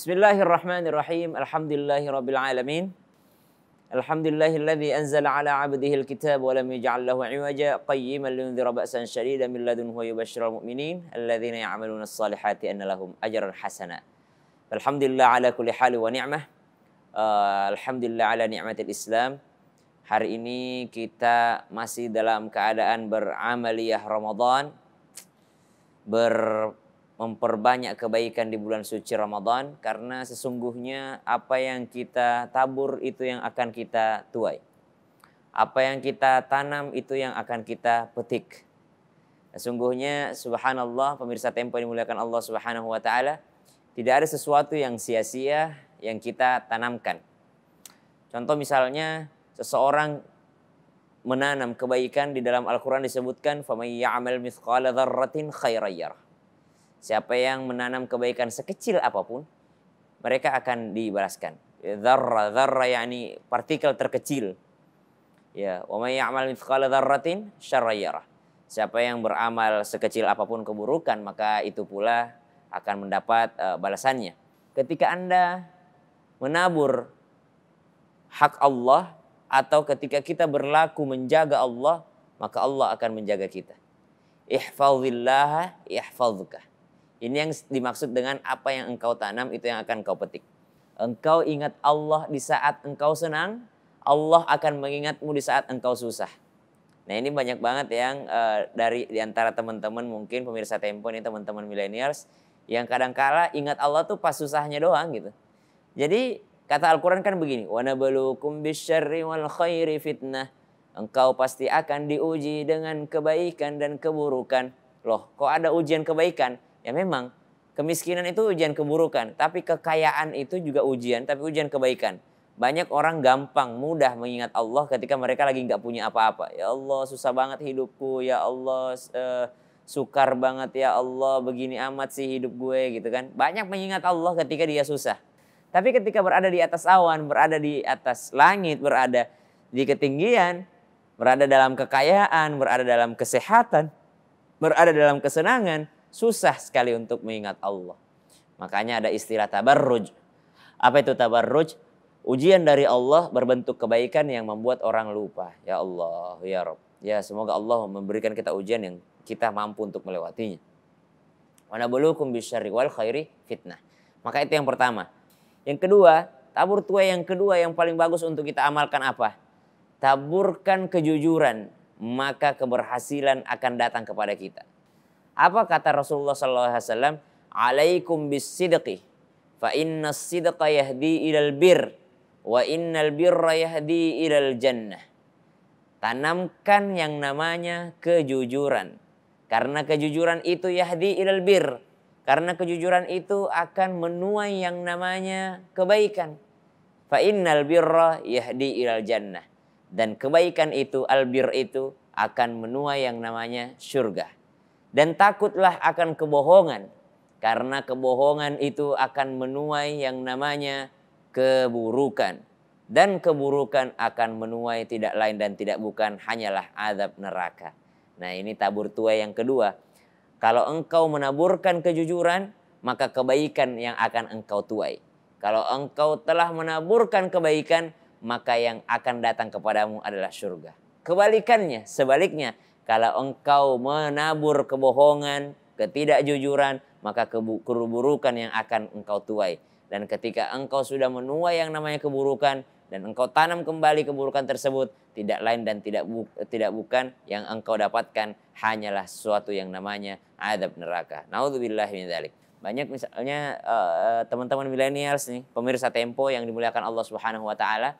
بسم الله الرحمن الرحيم الحمد لله رب العالمين الحمد لله الذي أنزل على عبده الكتاب ولم يجعل له عوجا قيما لينذر بأسا شديدا من لدنه ويبشر المؤمنين الذين يعملون الصالحات أن لهم أجرا حسنا الحمد لله على كل حال ونعمة آه الحمد لله على نعمة الإسلام Hari ini kita masih dalam keadaan beramaliyah Ramadan ber memperbanyak kebaikan di bulan suci Ramadan karena sesungguhnya apa yang kita tabur itu yang akan kita tuai. Apa yang kita tanam itu yang akan kita petik. Sesungguhnya subhanallah pemirsa tempo yang dimuliakan Allah Subhanahu wa taala, tidak ada sesuatu yang sia-sia yang kita tanamkan. Contoh misalnya seseorang menanam kebaikan di dalam Al-Qur'an disebutkan faman ya'mal mithqala dzarratin khairan yarah Siapa yang menanam kebaikan sekecil apapun, mereka akan dibalaskan. Dharra, dharra yakni partikel terkecil. Ya, wa may ya'mal mithqala dzarratin syarra Siapa yang beramal sekecil apapun keburukan, maka itu pula akan mendapat uh, balasannya. Ketika Anda menabur hak Allah atau ketika kita berlaku menjaga Allah, maka Allah akan menjaga kita. Ihfazillaha yahfazuka. Ini yang dimaksud dengan apa yang engkau tanam itu yang akan engkau petik. Engkau ingat Allah di saat engkau senang, Allah akan mengingatmu di saat engkau susah. Nah ini banyak banget yang uh, dari diantara teman-teman mungkin pemirsa Tempo ini teman-teman millennials yang kadangkala ingat Allah tuh pas susahnya doang gitu. Jadi kata Al-Quran kan begini, Wana bisyari wal khairi fitnah. Engkau pasti akan diuji dengan kebaikan dan keburukan. Loh, kok ada ujian kebaikan? Ya memang kemiskinan itu ujian keburukan, tapi kekayaan itu juga ujian, tapi ujian kebaikan. Banyak orang gampang, mudah mengingat Allah ketika mereka lagi nggak punya apa-apa. Ya Allah, susah banget hidupku. Ya Allah, uh, sukar banget ya Allah, begini amat sih hidup gue gitu kan. Banyak mengingat Allah ketika dia susah. Tapi ketika berada di atas awan, berada di atas langit, berada di ketinggian, berada dalam kekayaan, berada dalam kesehatan, berada dalam kesenangan, Susah sekali untuk mengingat Allah. Makanya ada istilah tabarruj. Apa itu tabarruj? Ujian dari Allah berbentuk kebaikan yang membuat orang lupa. Ya Allah, ya Rob. Ya semoga Allah memberikan kita ujian yang kita mampu untuk melewatinya. Wana bulukum bisyari wal khairi fitnah. Maka itu yang pertama. Yang kedua, tabur tua yang kedua yang paling bagus untuk kita amalkan apa? Taburkan kejujuran, maka keberhasilan akan datang kepada kita. Apa kata Rasulullah Sallallahu Alaihi Wasallam? Alaikum bisidqi fa inna sidqa yahdi ilal bir wa innal birra yahdi ilal jannah. Tanamkan yang namanya kejujuran. Karena kejujuran itu yahdi ilal bir. Karena kejujuran itu akan menuai yang namanya kebaikan. Fa innal birra yahdi ilal jannah. Dan kebaikan itu, albir itu akan menuai yang namanya syurga. Dan takutlah akan kebohongan. Karena kebohongan itu akan menuai yang namanya keburukan. Dan keburukan akan menuai tidak lain dan tidak bukan hanyalah azab neraka. Nah ini tabur tuai yang kedua. Kalau engkau menaburkan kejujuran, maka kebaikan yang akan engkau tuai. Kalau engkau telah menaburkan kebaikan, maka yang akan datang kepadamu adalah surga. Kebalikannya, sebaliknya, kalau engkau menabur kebohongan, ketidakjujuran, maka keburukan yang akan engkau tuai. Dan ketika engkau sudah menuai yang namanya keburukan dan engkau tanam kembali keburukan tersebut, tidak lain dan tidak bu tidak bukan yang engkau dapatkan hanyalah suatu yang namanya adab neraka. Naudzubillah min dzalik. Banyak misalnya eh, eh, teman-teman uh, milenials nih, pemirsa Tempo yang dimuliakan Allah Subhanahu wa taala,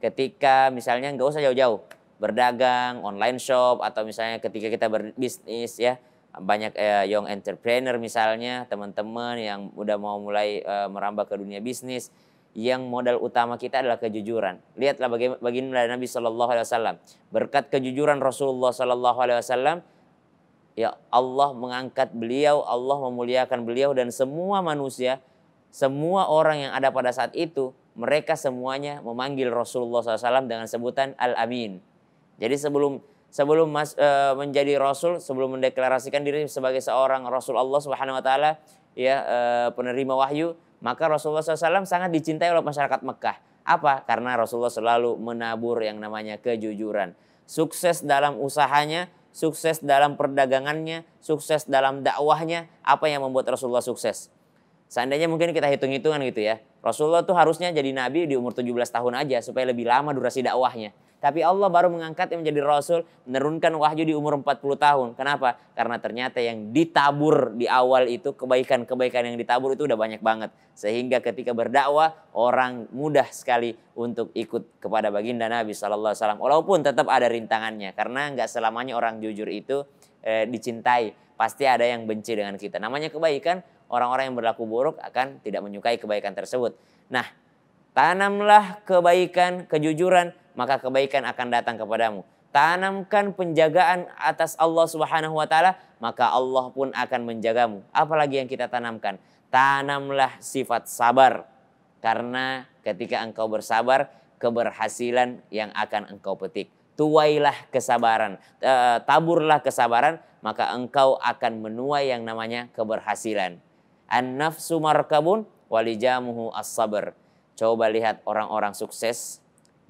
ketika misalnya engkau usah jauh-jauh berdagang, online shop atau misalnya ketika kita berbisnis ya banyak eh, young entrepreneur misalnya teman-teman yang udah mau mulai eh, merambah ke dunia bisnis yang modal utama kita adalah kejujuran. Lihatlah bagaimana baginda Nabi Shallallahu Alaihi Wasallam berkat kejujuran Rasulullah Shallallahu Alaihi Wasallam ya Allah mengangkat beliau, Allah memuliakan beliau dan semua manusia, semua orang yang ada pada saat itu mereka semuanya memanggil Rasulullah SAW dengan sebutan Al-Amin. Jadi sebelum sebelum mas, e, menjadi rasul, sebelum mendeklarasikan diri sebagai seorang rasul Allah Subhanahu wa taala, ya e, penerima wahyu, maka Rasulullah SAW sangat dicintai oleh masyarakat Mekah. Apa? Karena Rasulullah selalu menabur yang namanya kejujuran. Sukses dalam usahanya, sukses dalam perdagangannya, sukses dalam dakwahnya, apa yang membuat Rasulullah sukses? Seandainya mungkin kita hitung-hitungan gitu ya. Rasulullah tuh harusnya jadi nabi di umur 17 tahun aja supaya lebih lama durasi dakwahnya. Tapi Allah baru mengangkatnya menjadi rasul, menurunkan wahyu di umur 40 tahun. Kenapa? Karena ternyata yang ditabur di awal itu kebaikan-kebaikan yang ditabur itu udah banyak banget. Sehingga ketika berdakwah orang mudah sekali untuk ikut kepada baginda Nabi Shallallahu Alaihi Wasallam. Walaupun tetap ada rintangannya, karena nggak selamanya orang jujur itu eh, dicintai. Pasti ada yang benci dengan kita. Namanya kebaikan, orang-orang yang berlaku buruk akan tidak menyukai kebaikan tersebut. Nah, tanamlah kebaikan, kejujuran, maka kebaikan akan datang kepadamu. Tanamkan penjagaan atas Allah Subhanahu wa taala, maka Allah pun akan menjagamu. Apalagi yang kita tanamkan? Tanamlah sifat sabar. Karena ketika engkau bersabar, keberhasilan yang akan engkau petik. Tuailah kesabaran, eh, taburlah kesabaran, maka engkau akan menuai yang namanya keberhasilan. An-nafsu markabun walijamuhu as-sabr. Coba lihat orang-orang sukses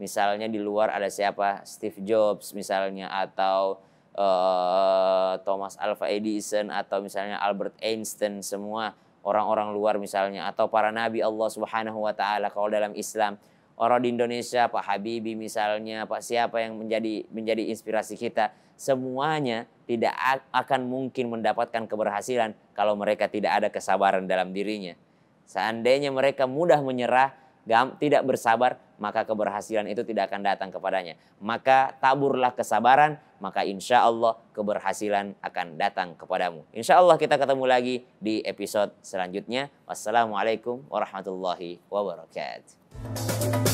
Misalnya di luar ada siapa? Steve Jobs misalnya atau uh, Thomas Alva Edison atau misalnya Albert Einstein semua orang-orang luar misalnya atau para nabi Allah Subhanahu wa taala kalau dalam Islam orang di Indonesia, Pak Habibie misalnya, Pak siapa yang menjadi menjadi inspirasi kita, semuanya tidak akan mungkin mendapatkan keberhasilan kalau mereka tidak ada kesabaran dalam dirinya. Seandainya mereka mudah menyerah, tidak bersabar, maka keberhasilan itu tidak akan datang kepadanya. Maka taburlah kesabaran, maka insya Allah keberhasilan akan datang kepadamu. Insya Allah kita ketemu lagi di episode selanjutnya. Wassalamualaikum warahmatullahi wabarakatuh.